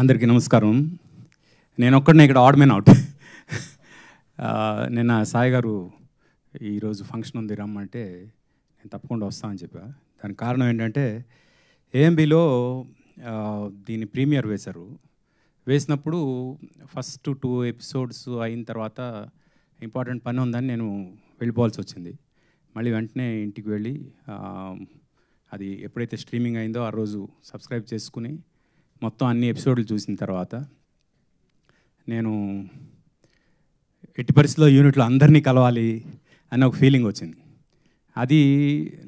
అందరికీ నమస్కారం నేను ఒక్కడనే ఇక్కడ ఆడ్మెన్ అవుట్ నిన్న సాయి గారు ఈరోజు ఫంక్షన్ ఉంది రమ్మంటే నేను తప్పకుండా వస్తా అని చెప్పా దానికి కారణం ఏంటంటే ఏఎంబిలో దీని ప్రీమియర్ వేశారు వేసినప్పుడు ఫస్ట్ టూ ఎపిసోడ్స్ అయిన తర్వాత ఇంపార్టెంట్ పని ఉందని నేను వెళ్ళిపోవాల్సి వచ్చింది మళ్ళీ వెంటనే ఇంటికి వెళ్ళి అది ఎప్పుడైతే స్ట్రీమింగ్ అయిందో ఆ రోజు సబ్స్క్రైబ్ చేసుకుని మొత్తం అన్ని ఎపిసోడ్లు చూసిన తర్వాత నేను ఎట్టి పరిస్థితిలో యూనిట్లో అందరినీ కలవాలి అని ఒక ఫీలింగ్ వచ్చింది అది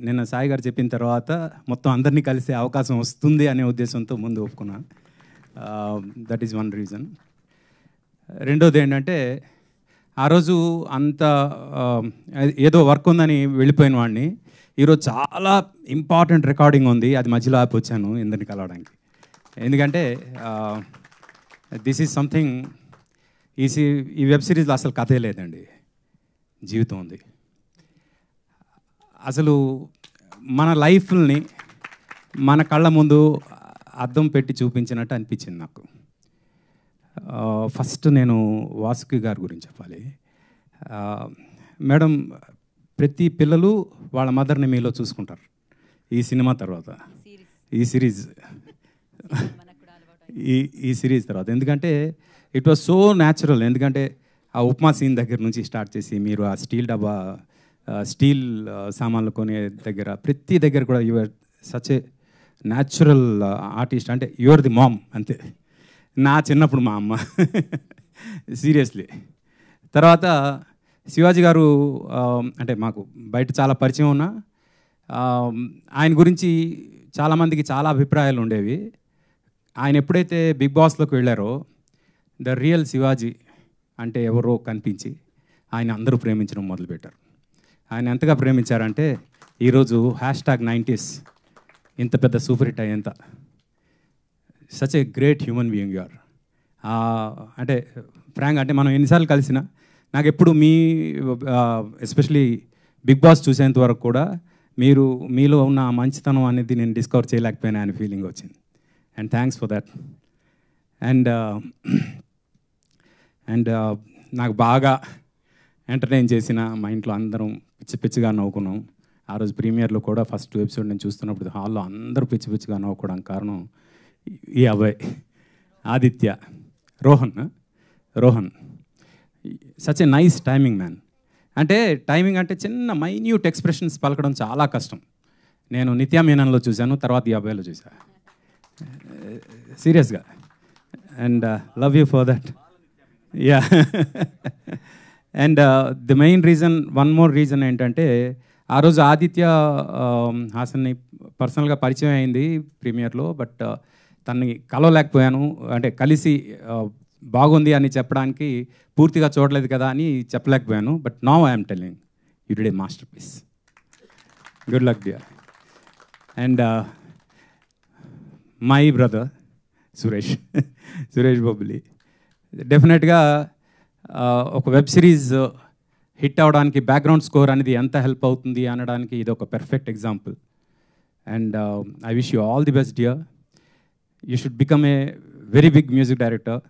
నిన్న సాయి గారు చెప్పిన తర్వాత మొత్తం అందరినీ కలిసే అవకాశం వస్తుంది అనే ఉద్దేశంతో ముందు ఒప్పుకున్నాను దట్ ఈజ్ వన్ రీజన్ రెండోది ఏంటంటే ఆ రోజు అంత ఏదో వర్క్ ఉందని వెళ్ళిపోయిన వాడిని ఈరోజు చాలా ఇంపార్టెంట్ రికార్డింగ్ ఉంది అది మధ్యలో ఆపి వచ్చాను ఇందరిని కలవడానికి ఎందుకంటే దిస్ ఈజ్ సంథింగ్ ఈ సి ఈ వెబ్ సిరీస్లో అసలు కథే లేదండి జీవితం ఉంది అసలు మన లైఫ్ని మన కళ్ళ ముందు అద్దం పెట్టి చూపించినట్టు అనిపించింది నాకు ఫస్ట్ నేను వాసుకి గారి గురించి చెప్పాలి మేడం ప్రతి పిల్లలు వాళ్ళ మదర్ని మీలో చూసుకుంటారు ఈ సినిమా తర్వాత ఈ సిరీస్ ఈ ఈ సిరీస్ తర్వాత ఎందుకంటే ఇట్ వాజ్ సో న్యాచురల్ ఎందుకంటే ఆ ఉప్మా సీన్ దగ్గర నుంచి స్టార్ట్ చేసి మీరు ఆ స్టీల్ డబ్బా స్టీల్ సామాన్లు కొనే దగ్గర ప్రతి దగ్గర కూడా you're such a natural artist అంటే యువర్ ది మామ్ అంతే నా చిన్నప్పుడు మా అమ్మ సీరియస్లీ తర్వాత శివాజీ గారు అంటే మాకు బయట చాలా పరిచయం ఉన్నా ఆయన గురించి చాలామందికి చాలా అభిప్రాయాలు ఉండేవి ఆయన ఎప్పుడైతే బిగ్ బాస్లోకి వెళ్ళారో ద రియల్ శివాజీ అంటే ఎవరో కనిపించి ఆయన అందరూ ప్రేమించడం మొదలుపెట్టారు ఆయన ఎంతగా ప్రేమించారంటే ఈరోజు హ్యాష్ ట్యాగ్ నైంటీస్ ఇంత పెద్ద సూపర్ హిట్ అయ్యేంత such a great human being you're అంటే ఫ్రాంక్ అంటే మనం ఎన్నిసార్లు కలిసినా నాకు ఎప్పుడు మీ ఎస్పెషలీ బిగ్ బాస్ చూసేంత వరకు కూడా మీరు మీలో ఉన్న మంచితనం అనేది నేను డిస్కవర్ చేయలేకపోయినా అని ఫీలింగ్ వచ్చింది and thanks for that and and నాకు బాగా ఎంటర్టైన్ చేసిన మా ఇంట్లో అందరం పిచ్చి పిచ్చిగా నవ్వుకున్నాం ఆ రోజు ప్రీమియర్లో కూడా ఫస్ట్ ఎపిసోడ్ నేను చూస్తున్నప్పుడు హాల్లో అందరూ పిచ్చి పిచ్చిగా నవ్వుకోవడానికి కారణం ఈ అబ్బాయి Aditya Rohan Rohan such a nice timing man అంటే టైమింగ్ అంటే చిన్న మైన్యూట్ ఎక్స్ప్రెషన్స్ పలకడం చాలా కష్టం నేను నిత్యామీనంలో చూశాను తర్వాత ఈ అబ్బాయిలో చూశాను సీరియస్గా and love you for that yeah and the main reason one more reason ఏంటంటే ఆ రోజు ఆదిత్య హాసన్ని పర్సనల్గా పరిచయం అయింది ప్రీమియర్లో బట్ uh, తనని కలవలేకపోయాను అంటే కలిసి uh, బాగుంది అని చెప్పడానికి పూర్తిగా చూడలేదు కదా అని చెప్పలేకపోయాను but now I'm telling you a masterpiece good luck dear and my brother Suresh Suresh Bobbili డెఫినెట్గా ఒక వెబ్ సిరీస్ హిట్ అవడానికి బ్యాక్గ్రౌండ్ స్కోర్ అనేది ఎంత హెల్ప్ అవుతుంది అనడానికి ఇది ఒక perfect example and I wish you all the best dear you should become a very big music director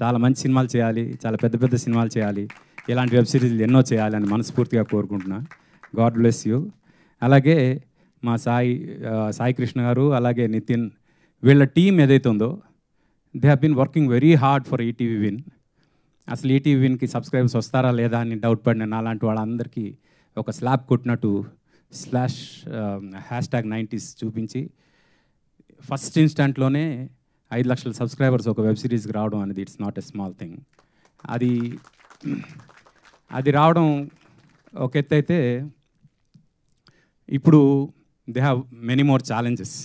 చాలా మంచి సినిమాలు చేయాలి చాలా పెద్ద పెద్ద సినిమాలు చేయాలి ఇలాంటి వెబ్ సిరీస్లు ఎన్నో చేయాలని మనస్ఫూర్తిగా కోరుకుంటున్నా గాడ్ బ్లెస్ యూ అలాగే మా సాయి uh, సాయి కృష్ణ గారు అలాగే నితిన్ వీళ్ళ టీం ఏదైతే ఉందో they have been working very hard for ETV Win అసలు ఈటీవీ విన్కి సబ్స్క్రైబర్స్ వస్తారా లేదా అని డౌట్ పడిన నాలాంటి వాళ్ళందరికీ ఒక స్లాబ్ కొట్టినట్టు స్లాష్ హ్యాష్ ట్యాగ్ నైంటీస్ చూపించి ఫస్ట్ ఇన్స్టెంట్లోనే ఐదు లక్షల సబ్స్క్రైబర్స్ ఒక వెబ్ సిరీస్కి రావడం అనేది it's not a small thing అది అది రావడం ఒక ఎత్తు అయితే ఇప్పుడు they have many more challenges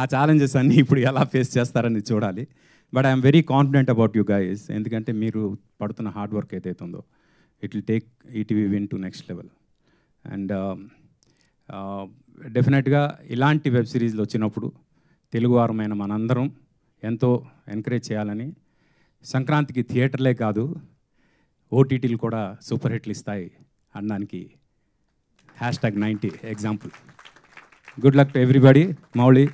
ఆ ఛాలెంజెస్ అన్నీ ఇప్పుడు ఎలా ఫేస్ చేస్తారని చూడాలి but I'm very confident about you guys ఎందుకంటే మీరు పడుతున్న హార్డ్ వర్క్ ఏదైతే ఉందో it will take it we win to next level and డెఫినెట్గా ఇలాంటి వెబ్ సిరీస్లు వచ్చినప్పుడు తెలుగువారమైన మనందరం ఎంతో ఎంకరేజ్ చేయాలని సంక్రాంతికి థియేటర్లే కాదు ఓటీటీలు కూడా సూపర్ హిట్లు ఇస్తాయి అనడానికి hashtag ninety example good luck to everybody Mouli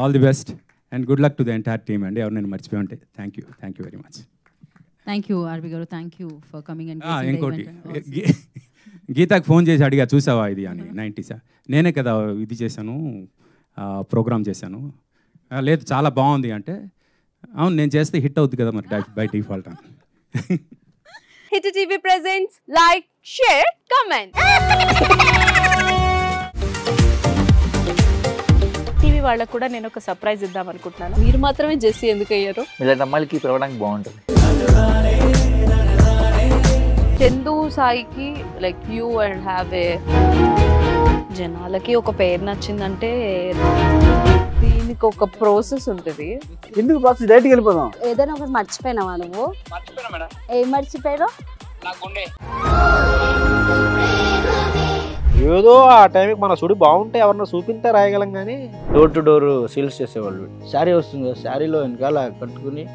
all the best and good luck to the entire team అండి ఎవరు నేను మర్చిపోయి ఉంటే thank you thank you very much thank you RB garu thank you for coming and ఇంకోటి గీతాకి phone చేసి అడిగా చూసావా ఇది అని mm-hmm. నైంటీసా నేనే కదా ఇది చేశాను ప్రోగ్రామ్ చేశాను లేదు చాలా బాగుంది అంటే అవును నేను చేస్తే హిట్ అవుద్ది కదా మరి బై డిఫాల్ట్ అని hit TV presents like share comment వాళ్ళకు కూడా నేను ఒక సర్ప్రైజ్ ఇద్దాం అనుకుంటున్నాను మీరు మాత్రమే జెస్సీ ఎందుకు అయ్యారు ఇలాంటి అమ్మాయిలకి పిలవడానికి బాగుంటుంది చందు సాయికి like you and have a జనాలకి ఒక పేరు నచ్చిందంటే దీనికి ఒక ప్రాసెస్ ఉంటుంది ఎందుకు ప్రాసెస్ డైరెక్ట్ వెళ్ళిపోదాం ఏదైనా ఒకటి మర్చిపోయినావా నువ్వు ఏం మర్చిపోయావు ఏదో ఆ టైంకి మన సుడి బాగుంటే ఎవరన్నా చూపింటే రాయగలం కానీ డోర్ టు డోర్ సేల్స్ చేసేవాళ్ళు శారీ వస్తుంది శారీలో వెనకాల కట్టుకుని